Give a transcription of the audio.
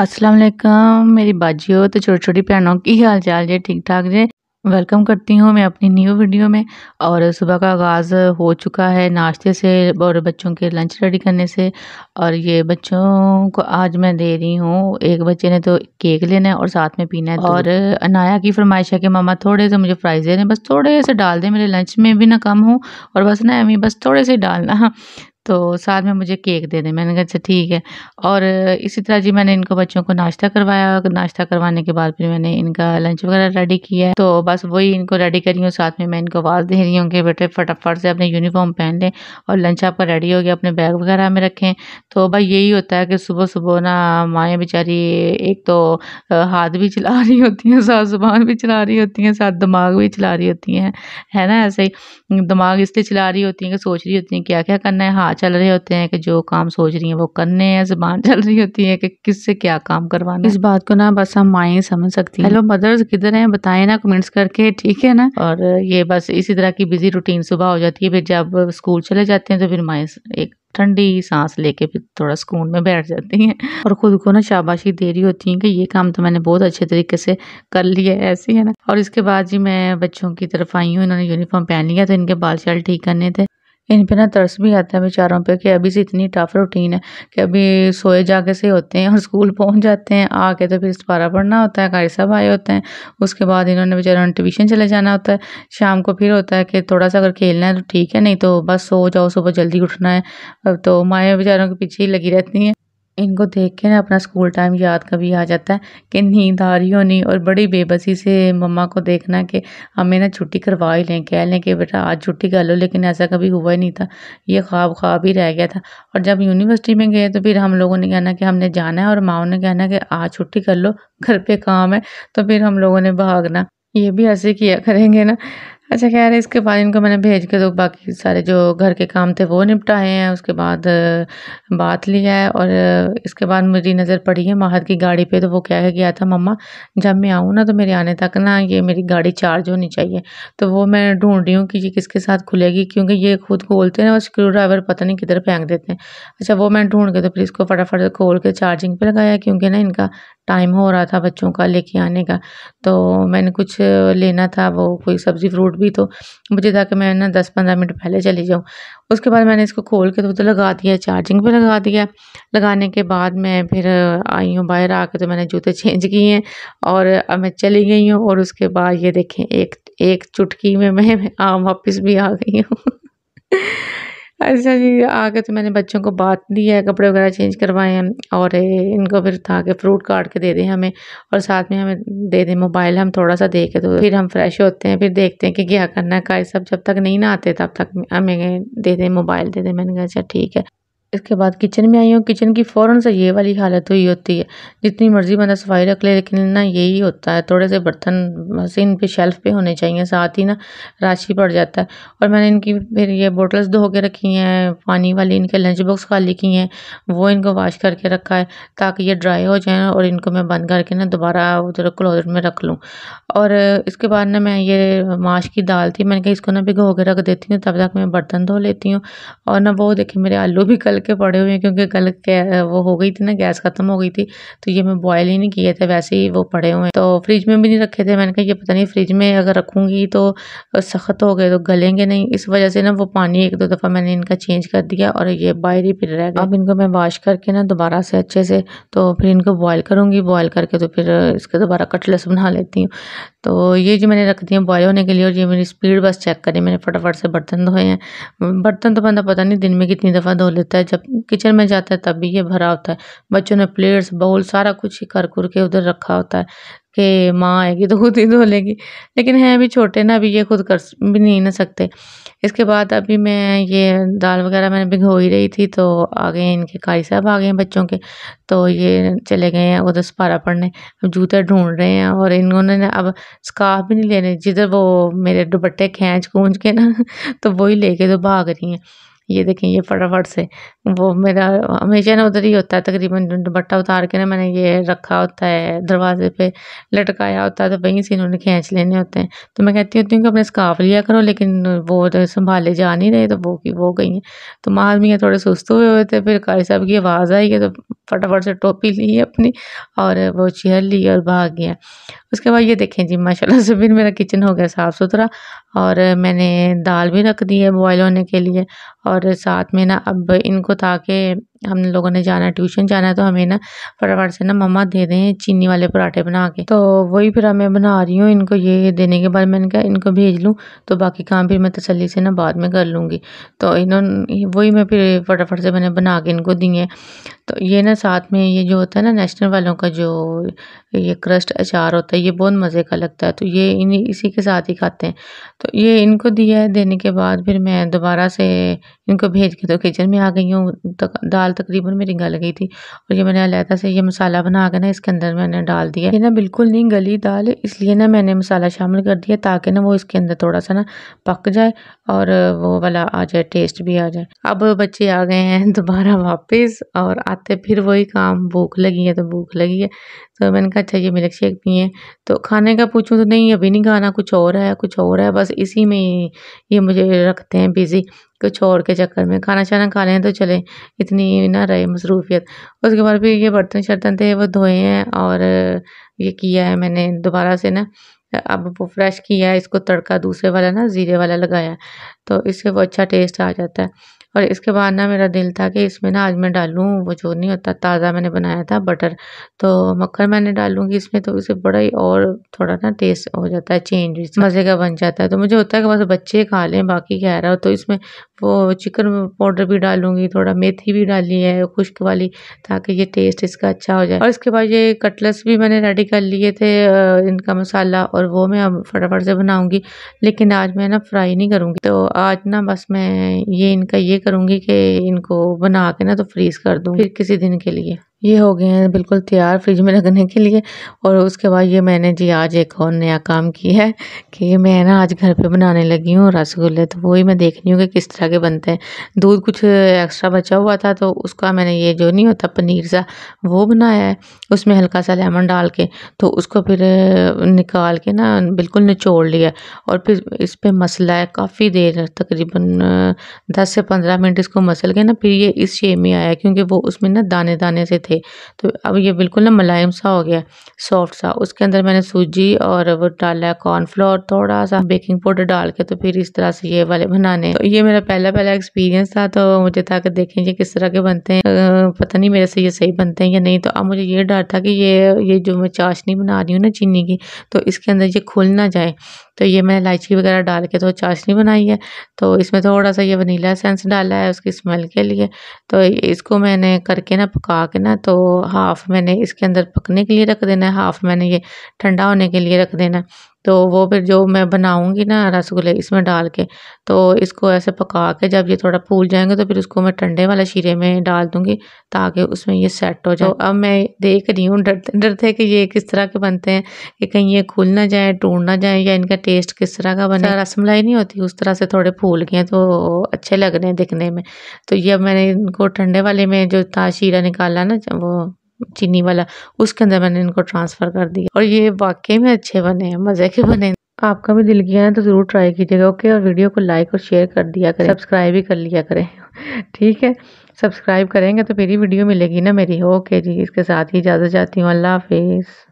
अस्सलाम वालेकुम मेरी हो तो छोटी छोटी भैनों की हाल चाल जे ठीक ठाक जी वेलकम करती हूँ मैं अपनी न्यू वीडियो में और सुबह का आगाज़ हो चुका है नाश्ते से और बच्चों के लंच रेडी करने से और ये बच्चों को आज मैं दे रही हूँ एक बच्चे ने तो केक लेना है और साथ में पीना है और अनाया की फरमाइश है कि मामा थोड़े से मुझे फ्राइज़ दे रहे हैं बस थोड़े से डाल दें मेरे लंच में भी ना कम हो और बस ना अमी बस थोड़े से डालना तो साथ में मुझे केक दे दें मैंने कहा अच्छा ठीक है और इसी तरह जी मैंने इनको बच्चों को नाश्ता करवाया नाश्ता करवाने के बाद फिर मैंने इनका लंच वगैरह रेडी किया है तो बस वही इनको रेडी करी हूँ साथ में मैं इनको आवाज़ दे रही हूँ कि बेटे फटाफट से अपने यूनिफॉर्म पहन लें और लंच आपका रेडी हो गया अपने बैग वगैरह में रखें तो भाई यही होता है कि सुबह सुबह ना माएँ बेचारी एक तो हाथ भी चला रही होती हैं साथ जुबान भी चला रही होती हैं साथ दिमाग भी चला रही होती हैं है ना ऐसे ही दिमाग इसलिए चला रही होती हैं कि सोच रही होती हैं क्या क्या करना है हाथ चल रहे होते हैं कि जो काम सोच रही हैं वो करने हैं जबान चल रही होती है कि किससे क्या काम करवाना इस बात को ना बस हम माए समझ सकती हैं हेलो मदर्स किधर हैं बताएं ना कमेंट्स करके ठीक है ना और ये बस इसी तरह की बिजी रूटीन सुबह हो जाती है फिर जब स्कूल चले जाते हैं तो फिर माए एक ठंडी सांस लेके फिर थोड़ा सुकून में बैठ जाती हैं और ख़ुद को ना शाबाशी दे रही होती हैं कि ये काम तो मैंने बहुत अच्छे तरीके से कर लिया है ऐसे है ना और इसके बाद जी मैं बच्चों की तरफ आई हूँ इन्होंने यूनिफॉर्म पहन लिया तो इनके बाल शाल ठीक करने थे इन पे ना तरस भी आता है बेचारों पे कि अभी से इतनी टफ रूटीन है कि अभी सोए जागे से होते हैं और स्कूल पहुंच जाते हैं आके तो फिर दोबारा पढ़ना होता है कारी साहब आए होते हैं उसके बाद इन्होंने बेचारों ने ट्यूशन चले जाना होता है शाम को फिर होता है कि थोड़ा सा अगर खेलना है तो ठीक है नहीं तो बस सो जाओ सुबह जल्दी उठना है अब तो माएँ बेचारों के पीछे ही लगी रहती हैं इनको देख के ना अपना स्कूल टाइम याद कभी आ जाता है कि नींद आ रही होनी और बड़ी बेबसी से मम्मा को देखना कि हमें ना छुट्टी करवा ही लें कह लें कि बेटा आज छुट्टी कर लो लेकिन ऐसा कभी हुआ ही नहीं था ये ख्वाब ख्वाब ही रह गया था और जब यूनिवर्सिटी में गए तो फिर हम लोगों ने कहना कि हमने जाना है और माओ ने कहना कि आज छुट्टी कर लो घर पर काम है तो फिर हम लोगों ने भागना ये भी ऐसे किया करेंगे ना अच्छा खैर इसके बाद इनको मैंने भेज के तो बाकी सारे जो घर के काम थे वो निपटाए हैं उसके बाद बात लिया है और इसके बाद मेरी नज़र पड़ी है माहर की गाड़ी पे तो वो कह गया था मम्मा जब मैं आऊँ ना तो मेरे आने तक ना ये मेरी गाड़ी चार्ज होनी चाहिए तो वो मैं ढूंढ रही हूँ कि ये किसके साथ खुलेगी क्योंकि ये खुद खोलते हैं और स्क्रू ड्राइवर पता नहीं किधर फेंक देते हैं अच्छा वो मैं ढूंढ के तो फिर इसको फटाफट खोल के चार्जिंग पर लगाया क्योंकि ना इनका टाइम हो रहा था बच्चों का लेके आने का तो मैंने कुछ लेना था वो कोई सब्ज़ी फ्रूट भी तो मुझे था कि मैं ना दस पंद्रह मिनट पहले चली जाऊँ उसके बाद मैंने इसको खोल के तो, तो लगा दिया चार्जिंग पे लगा दिया लगाने के बाद मैं फिर आई हूँ बाहर आके तो मैंने जूते चेंज किए हैं और अब मैं चली गई हूँ और उसके बाद ये देखें एक एक चुटकी में मैं, मैं वापस भी आ गई हूँ अच्छा जी आके तो मैंने बच्चों को बात दी है कपड़े वगैरह चेंज करवाए हैं और इनको फिर था के फ्रूट काट के दे दें हमें और साथ में हमें दे दें मोबाइल हम थोड़ा सा दे के तो फिर हम फ्रेश होते हैं फिर देखते हैं कि क्या करना है का सब जब तक नहीं ना आते तब तक हमें दे दें मोबाइल दे दें मैंने कहा अच्छा ठीक है इसके बाद किचन में आई हूँ किचन की फ़ौरन से ये वाली हालत हुई होती है जितनी मर्ज़ी बंदा सफाई रख ले लेकिन ना यही होता है थोड़े से बर्तन मशीन पे शेल्फ़ पे होने चाहिए साथ ही ना राशि पड़ जाता है और मैंने इनकी फिर ये बोटल्स धो के रखी हैं पानी वाली इनके लंच बॉक्स खाली की हैं वो इनको वाश करके रखा है ताकि ये ड्राई हो जाए और इनको मैं बंद करके ना दोबारा उधर क्लोजर में रख लूँ और इसके बाद ना मैं ये माश की दाल थी मैंने कहा इसको ना भिगो के रख देती हूँ तब तक मैं बर्तन धो लेती हूँ और ना वो देखे मेरे आलू भी कल करके पड़े हुए हैं क्योंकि कल वो हो गई थी ना गैस ख़त्म हो गई थी तो ये मैं बॉयल ही नहीं किए थे वैसे ही वो पड़े हुए हैं तो फ्रिज में भी नहीं रखे थे मैंने कहा ये पता नहीं फ्रिज में अगर रखूँगी तो सख्त हो गए तो गलेंगे नहीं इस वजह से ना वो पानी एक दो दफ़ा मैंने इनका चेंज कर दिया और ये बाहर ही फिर रह गया अब इनको मैं वॉश करके ना दोबारा से अच्छे से तो फिर इनको बॉयल करूँगी बॉयल करके तो फिर इसके दोबारा कटलेस बना लेती हूँ तो ये जो मैंने रख दिया बॉयल होने के लिए और ये मेरी स्पीड बस चेक करी मैंने फटाफट से बर्तन धोए हैं बर्तन तो बंदा पता नहीं दिन में कितनी दफ़ा धो लेता है जब किचन में जाता है तब भी ये भरा होता है बच्चों ने प्लेट्स बाउल सारा कुछ ही कर कुर के उधर रखा होता है कि माँ आएगी तो खुद ही धो लेगी लेकिन हैं अभी छोटे ना अभी ये खुद कर भी नहीं ना सकते इसके बाद अभी मैं ये दाल वगैरह मैंने भिगो ही रही थी तो आ गए इनके कारी साहब आ गए हैं बच्चों के तो ये चले गए हैं उधर सपारा पढ़ने अब जूते ढूंढ रहे हैं और इन्होंने ना अब स्काफ भी नहीं लेने जिधर वो मेरे दुपट्टे खींच गूंज के ना तो वही लेके तो भाग रही हैं ये देखें ये फटाफट से वो मेरा हमेशा ना उधर ही होता है तकरीबन दुपट्टा उतार के ना मैंने ये रखा होता है दरवाजे पे लटकाया होता है तो वहीं से इन्होंने खींच लेने होते हैं तो मैं कहती होती हूँ कि अपने स्काफ लिया करो लेकिन वो तो संभाले जा नहीं रहे तो वो की वो गई हैं तो माँ थोड़े सुस्त हुए हुए थे फिर कारी साहब की आवाज़ आई है तो फटाफट से टोपी ली अपनी और वो चेयर ली और भाग गया उसके बाद ये देखें जी माशाल्लाह से फिर मेरा किचन हो गया साफ़ सुथरा और मैंने दाल भी रख दी है बॉयल होने के लिए और और साथ में ना अब इनको ताकि हम लोगों ने जाना है ट्यूशन जाना है तो हमें ना फटाफट से ना मम्मा दे दें चीनी वाले पराठे बना के तो वही फिर मैं बना रही हूँ इनको ये देने के बाद मैंने कहा इनको भेज लूँ तो बाकी काम फिर मैं तसली से ना बाद में कर लूँगी तो इन्होंने वही मैं फिर फटाफट से मैंने बना के इनको दिए तो ये ना साथ में ये जो होता है ना नेशनल वालों का जो ये क्रस्ट अचार होता है ये बहुत मज़े का लगता है तो ये इन इसी के साथ ही खाते हैं तो ये इनको दिया है देने के बाद फिर मैं दोबारा से इनको भेज के तो किचन में आ गई हूँ तो दाल साल तकरीबन मेरी गल गई थी और ये मैंने अलहदा से ये मसाला बना कर ना इसके अंदर मैंने डाल दिया ये ना बिल्कुल नहीं गली दाल इसलिए ना मैंने मसाला शामिल कर दिया ताकि ना वो इसके अंदर थोड़ा सा ना पक जाए और वो वाला आ जाए टेस्ट भी आ जाए अब बच्चे आ गए हैं दोबारा वापस और आते फिर वही काम भूख लगी है तो भूख लगी है तो मैंने कहा अच्छा ये मिल्क शेक है तो खाने का पूछूँ तो नहीं अभी नहीं खाना कुछ और है कुछ और है बस इसी में ये मुझे रखते हैं बिज़ी कुछ और के चक्कर में खाना छाना खा लें तो चले इतनी ना रहे मसरूफियत उसके बाद फिर ये बर्तन शर्तन थे वो धोए हैं और ये किया है मैंने दोबारा से ना अब वो फ्रेश किया है इसको तड़का दूसरे वाला ना ज़ीरे वाला लगाया तो इससे वो अच्छा टेस्ट आ जाता है और इसके बाद ना मेरा दिल था कि इसमें ना आज मैं डालूँ वो जो नहीं होता ताज़ा मैंने बनाया था बटर तो मक्खन मैंने डालूँगी इसमें तो इसे बड़ा ही और थोड़ा ना टेस्ट हो जाता है चेंज मज़े का बन जाता है तो मुझे होता है कि बस बच्चे खा लें बाकी कह रहा हो तो इसमें वो चिकन पाउडर भी डालूँगी थोड़ा मेथी भी डाली है खुश्क वाली ताकि ये टेस्ट इसका अच्छा हो जाए और इसके बाद ये कटलस भी मैंने रेडी कर लिए थे इनका मसाला और वो मैं अब फटाफट से बनाऊँगी लेकिन आज मैं ना फ्राई नहीं करूँगी तो आज ना बस मैं ये इनका ये करूँगी कि इनको बना के ना तो फ्रीज़ कर दूँ फिर किसी दिन के लिए ये हो गए हैं बिल्कुल तैयार फ्रिज में रखने के लिए और उसके बाद ये मैंने जी आज एक और नया काम किया है कि मैं ना आज घर पे बनाने लगी हूँ रसगुल्ले तो वही मैं देख रही हूँ कि किस तरह के बनते हैं दूध कुछ एक्स्ट्रा बचा हुआ था तो उसका मैंने ये जो नहीं होता पनीर सा वो बनाया है उसमें हल्का सा लेमन डाल के तो उसको फिर निकाल के ना बिल्कुल निचोड़ लिया और फिर इस पर मसला है काफ़ी देर तकरीबन दस से पंद्रह मिनट इसको मसल के ना फिर ये इस शेप में आया क्योंकि वो उसमें ना दाने दाने से थे थे तो अब ये बिल्कुल ना मुलायम सा हो गया सॉफ्ट सा उसके अंदर मैंने सूजी और वो डाला कॉर्नफ्लोर थोड़ा सा बेकिंग पाउडर डाल के तो फिर इस तरह से ये वाले बनाने तो ये मेरा पहला पहला एक्सपीरियंस था तो मुझे था कि देखें ये किस तरह के बनते हैं पता नहीं मेरे से ये सही बनते हैं या नहीं तो अब मुझे ये डर था कि ये ये जो मैं चाशनी बना रही हूँ ना चीनी की तो इसके अंदर ये खुल ना जाए तो ये मैंने इलायची वगैरह डाल के तो चाशनी बनाई है तो इसमें थोड़ा सा ये वनीला सेंस डाला है उसकी स्मेल के लिए तो इसको मैंने करके ना पका के ना तो हाफ़ मैंने इसके अंदर पकने के लिए रख देना है हाफ़ मैंने ये ठंडा होने के लिए रख देना है तो वो फिर जो मैं बनाऊँगी ना रसगुल्ले इसमें डाल के तो इसको ऐसे पका के जब ये थोड़ा फूल जाएंगे तो फिर उसको मैं ठंडे वाले शीरे में डाल दूँगी ताकि उसमें ये सेट हो जाए तो अब मैं देख रही हूँ डरते डरते कि ये किस तरह के बनते हैं कि कहीं ये खुल ना जाए टूट ना जाए या इनका टेस्ट किस तरह का बना रसमलाई नहीं होती उस तरह से थोड़े फूल गए तो अच्छे लग रहे हैं दिखने में तो ये मैंने इनको ठंडे वाले में जो था शीरा निकाला ना वो चीनी वाला उसके अंदर मैंने इनको ट्रांसफ़र कर दिया और ये वाकई में अच्छे बने हैं मज़े के बने आपका भी दिल किया है तो ज़रूर ट्राई कीजिएगा ओके और वीडियो को लाइक और शेयर कर दिया करें सब्सक्राइब भी कर लिया करें ठीक है सब्सक्राइब करेंगे तो मेरी वीडियो मिलेगी ना मेरी ओके जी इसके साथ ही इजाज़त चाहती हूँ अल्लाह हाफिज़